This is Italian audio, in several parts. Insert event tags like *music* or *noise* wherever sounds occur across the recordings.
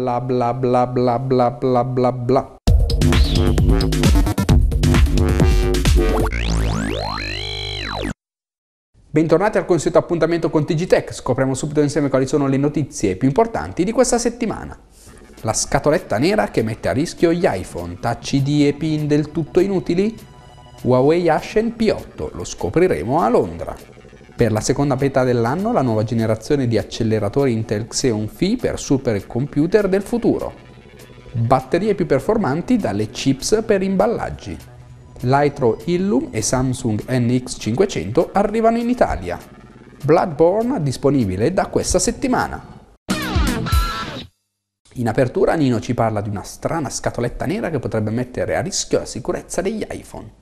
bla bla bla bla bla bla bla bla Bentornati al consueto appuntamento con TG Tech, scopriamo subito insieme quali sono le notizie più importanti di questa settimana. La scatoletta nera che mette a rischio gli iPhone, touch ID e pin del tutto inutili? Huawei Ashen P8, lo scopriremo a Londra. Per la seconda metà dell'anno la nuova generazione di acceleratori Intel Xeon Phi per supercomputer del futuro. Batterie più performanti dalle chips per imballaggi. L'Itro Illum e Samsung NX500 arrivano in Italia. Bloodborne disponibile da questa settimana. In apertura Nino ci parla di una strana scatoletta nera che potrebbe mettere a rischio la sicurezza degli iPhone.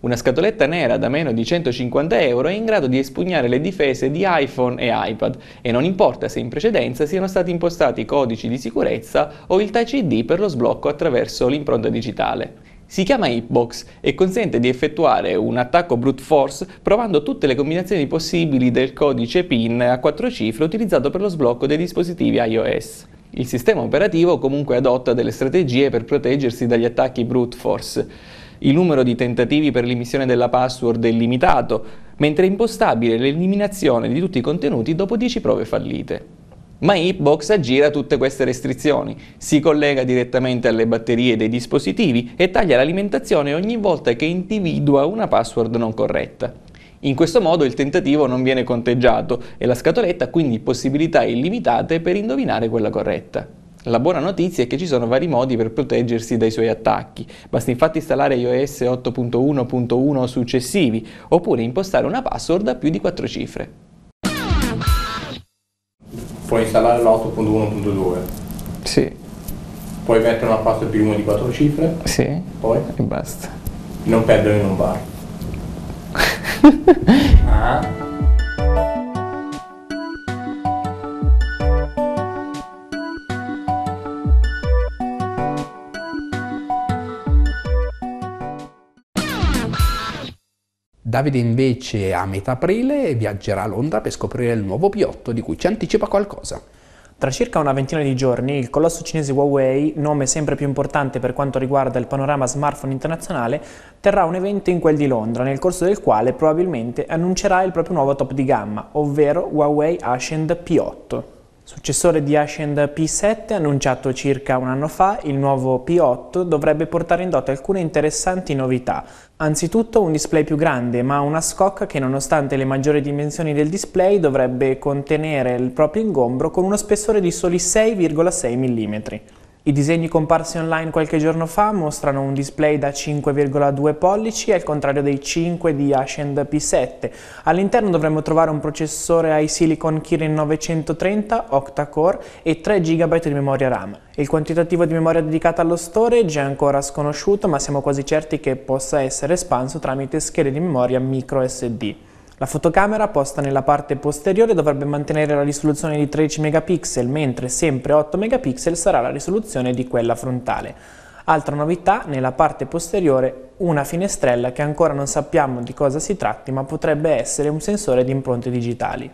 Una scatoletta nera da meno di 150 euro è in grado di espugnare le difese di iPhone e iPad e non importa se in precedenza siano stati impostati codici di sicurezza o il Touch ID per lo sblocco attraverso l'impronta digitale. Si chiama Hitbox e consente di effettuare un attacco brute force provando tutte le combinazioni possibili del codice PIN a quattro cifre utilizzato per lo sblocco dei dispositivi iOS. Il sistema operativo comunque adotta delle strategie per proteggersi dagli attacchi brute force. Il numero di tentativi per l'emissione della password è limitato, mentre è impostabile l'eliminazione di tutti i contenuti dopo 10 prove fallite. Ma Hitbox aggira tutte queste restrizioni, si collega direttamente alle batterie dei dispositivi e taglia l'alimentazione ogni volta che individua una password non corretta. In questo modo il tentativo non viene conteggiato e la scatoletta ha quindi possibilità illimitate per indovinare quella corretta. La buona notizia è che ci sono vari modi per proteggersi dai suoi attacchi. Basta infatti installare iOS 8.1.1 o successivi, oppure impostare una password a più di 4 cifre. Puoi installare l'8.1.2. Sì. Puoi mettere una password più di 1 di 4 cifre. Sì. Poi? E basta. Non perdere in un bar. *laughs* ah. Davide invece a metà aprile viaggerà a Londra per scoprire il nuovo P8 di cui ci anticipa qualcosa. Tra circa una ventina di giorni il colosso cinese Huawei, nome sempre più importante per quanto riguarda il panorama smartphone internazionale, terrà un evento in quel di Londra, nel corso del quale probabilmente annuncerà il proprio nuovo top di gamma, ovvero Huawei Ascend P8. Successore di Ascend P7, annunciato circa un anno fa, il nuovo P8 dovrebbe portare in dote alcune interessanti novità. Anzitutto un display più grande, ma una scocca che nonostante le maggiori dimensioni del display dovrebbe contenere il proprio ingombro con uno spessore di soli 6,6 mm. I disegni comparsi online qualche giorno fa mostrano un display da 5,2 pollici al contrario dei 5 di Ascend P7. All'interno dovremmo trovare un processore ai Silicon Kirin 930 octa-core e 3 GB di memoria RAM. Il quantitativo di memoria dedicata allo storage è ancora sconosciuto ma siamo quasi certi che possa essere espanso tramite schede di memoria micro SD. La fotocamera posta nella parte posteriore dovrebbe mantenere la risoluzione di 13 megapixel, mentre sempre 8 megapixel sarà la risoluzione di quella frontale. Altra novità, nella parte posteriore una finestrella che ancora non sappiamo di cosa si tratti, ma potrebbe essere un sensore di impronte digitali.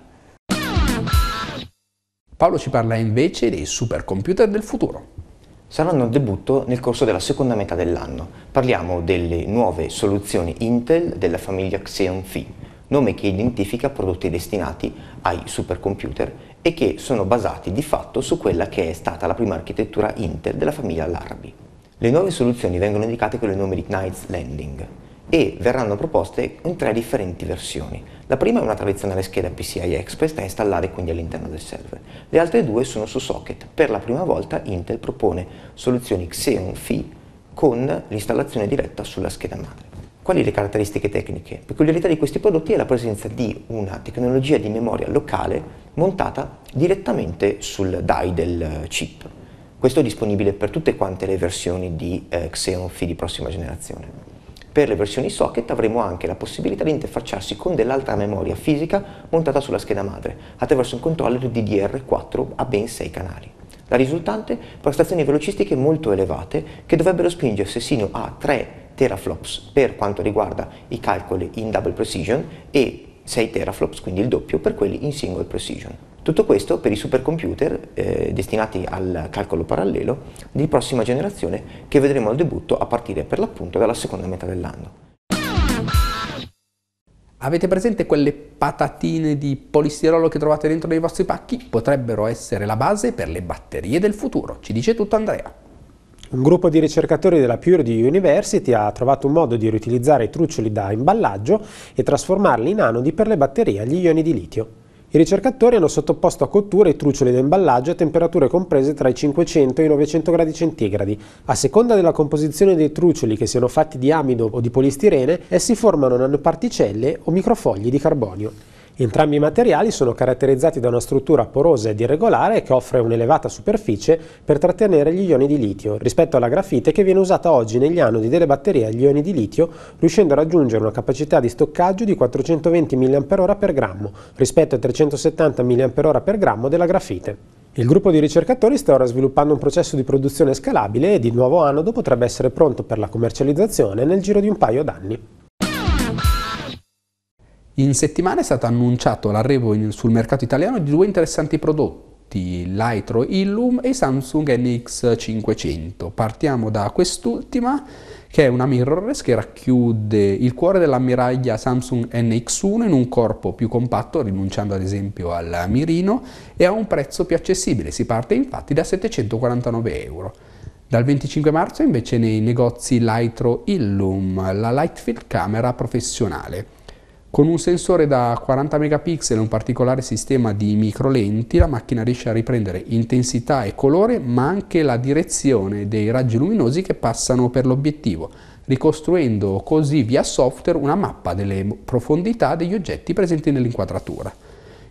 Paolo ci parla invece dei supercomputer del futuro saranno al debutto nel corso della seconda metà dell'anno. Parliamo delle nuove soluzioni Intel della famiglia Xeon Phi nome che identifica prodotti destinati ai supercomputer e che sono basati di fatto su quella che è stata la prima architettura Intel della famiglia Larbi. Le nuove soluzioni vengono indicate con il nome di Knights Landing e verranno proposte in tre differenti versioni. La prima è una tradizionale scheda PCI Express da installare quindi all'interno del server. Le altre due sono su socket. Per la prima volta Intel propone soluzioni Xeon Phi con l'installazione diretta sulla scheda madre. Quali le caratteristiche tecniche? Peculiarità di questi prodotti è la presenza di una tecnologia di memoria locale montata direttamente sul DAI del chip. Questo è disponibile per tutte quante le versioni di eh, Xeon Phi di prossima generazione. Per le versioni socket avremo anche la possibilità di interfacciarsi con dell'altra memoria fisica montata sulla scheda madre attraverso un controller DDR4 a ben 6 canali. La risultante? Prestazioni velocistiche molto elevate che dovrebbero spingersi sino a 3 teraflops per quanto riguarda i calcoli in double precision e 6 teraflops, quindi il doppio, per quelli in single precision. Tutto questo per i supercomputer eh, destinati al calcolo parallelo di prossima generazione che vedremo al debutto a partire per l'appunto dalla seconda metà dell'anno. Avete presente quelle patatine di polistirolo che trovate dentro nei vostri pacchi? Potrebbero essere la base per le batterie del futuro, ci dice tutto Andrea. Un gruppo di ricercatori della Purdue University ha trovato un modo di riutilizzare i truccioli da imballaggio e trasformarli in anodi per le batterie agli ioni di litio. I ricercatori hanno sottoposto a cottura i truccioli da imballaggio a temperature comprese tra i 500 e i 900 gradi centigradi. A seconda della composizione dei truccioli, che siano fatti di amido o di polistirene, essi formano nanoparticelle o microfogli di carbonio. Entrambi i materiali sono caratterizzati da una struttura porosa ed irregolare che offre un'elevata superficie per trattenere gli ioni di litio, rispetto alla grafite che viene usata oggi negli anodi delle batterie agli ioni di litio, riuscendo a raggiungere una capacità di stoccaggio di 420 mAh per grammo, rispetto ai 370 mAh per grammo della grafite. Il gruppo di ricercatori sta ora sviluppando un processo di produzione scalabile ed il nuovo anodo potrebbe essere pronto per la commercializzazione nel giro di un paio d'anni. In settimana è stato annunciato l'arrivo sul mercato italiano di due interessanti prodotti, l'Aitro Illum e Samsung NX500. Partiamo da quest'ultima che è una mirrorless che racchiude il cuore dell'ammiraglia Samsung NX1 in un corpo più compatto, rinunciando ad esempio al mirino, e a un prezzo più accessibile, si parte infatti da 749 euro. Dal 25 marzo invece nei negozi Lightro Illum, la light field camera professionale. Con un sensore da 40 megapixel e un particolare sistema di micro lenti, la macchina riesce a riprendere intensità e colore, ma anche la direzione dei raggi luminosi che passano per l'obiettivo, ricostruendo così via software una mappa delle profondità degli oggetti presenti nell'inquadratura.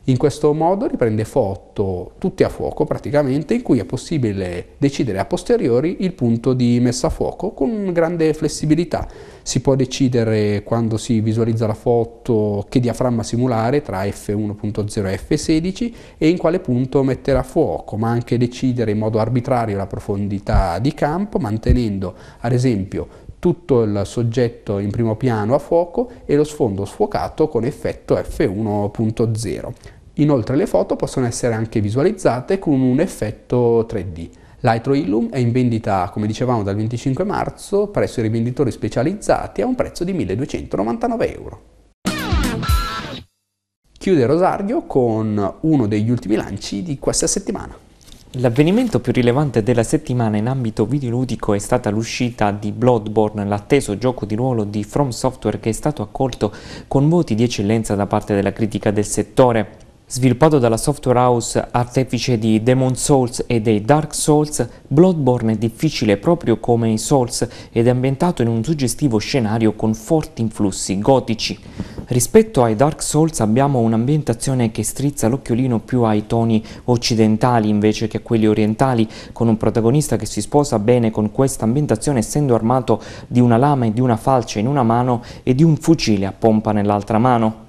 In questo modo riprende foto tutte a fuoco praticamente in cui è possibile decidere a posteriori il punto di messa a fuoco con grande flessibilità. Si può decidere quando si visualizza la foto che diaframma simulare tra f1.0 e f16 e in quale punto mettere a fuoco, ma anche decidere in modo arbitrario la profondità di campo mantenendo ad esempio tutto il soggetto in primo piano a fuoco e lo sfondo sfocato con effetto f1.0. Inoltre le foto possono essere anche visualizzate con un effetto 3D. Lightro Illum è in vendita, come dicevamo, dal 25 marzo presso i rivenditori specializzati a un prezzo di 1299 euro. Chiude Rosario con uno degli ultimi lanci di questa settimana. L'avvenimento più rilevante della settimana in ambito videoludico è stata l'uscita di Bloodborne, l'atteso gioco di ruolo di From Software che è stato accolto con voti di eccellenza da parte della critica del settore. Sviluppato dalla software house artefice di Demon Souls e dei Dark Souls, Bloodborne è difficile proprio come i Souls ed è ambientato in un suggestivo scenario con forti influssi gotici. Rispetto ai Dark Souls abbiamo un'ambientazione che strizza l'occhiolino più ai toni occidentali invece che a quelli orientali, con un protagonista che si sposa bene con questa ambientazione essendo armato di una lama e di una falce in una mano e di un fucile a pompa nell'altra mano.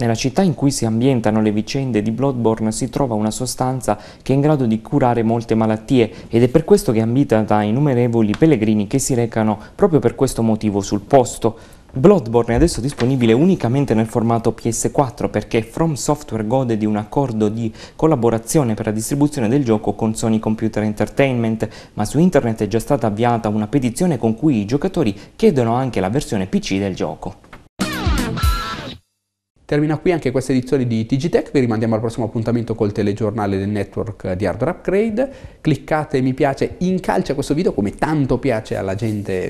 Nella città in cui si ambientano le vicende di Bloodborne si trova una sostanza che è in grado di curare molte malattie ed è per questo che è ambita da innumerevoli pellegrini che si recano proprio per questo motivo sul posto. Bloodborne è adesso disponibile unicamente nel formato PS4 perché From Software gode di un accordo di collaborazione per la distribuzione del gioco con Sony Computer Entertainment, ma su internet è già stata avviata una petizione con cui i giocatori chiedono anche la versione PC del gioco. Termina qui anche questa edizione di TG vi rimandiamo al prossimo appuntamento col telegiornale del network di Hardware Upgrade, cliccate mi piace, incalcia questo video come tanto piace alla gente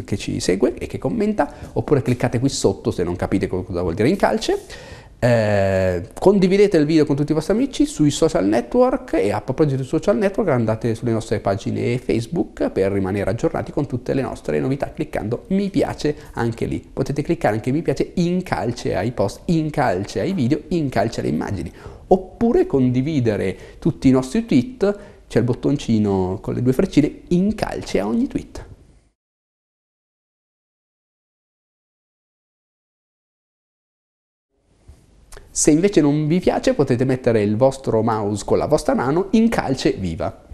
eh, che ci segue e che commenta, oppure cliccate qui sotto se non capite cosa vuol dire incalce. Eh, condividete il video con tutti i vostri amici sui social network e a proposito di social network andate sulle nostre pagine Facebook per rimanere aggiornati con tutte le nostre novità cliccando mi piace anche lì. Potete cliccare anche mi piace in calce ai post, in calce ai video, in calce alle immagini oppure condividere tutti i nostri tweet, c'è il bottoncino con le due freccine in calce a ogni tweet. Se invece non vi piace potete mettere il vostro mouse con la vostra mano in calce viva.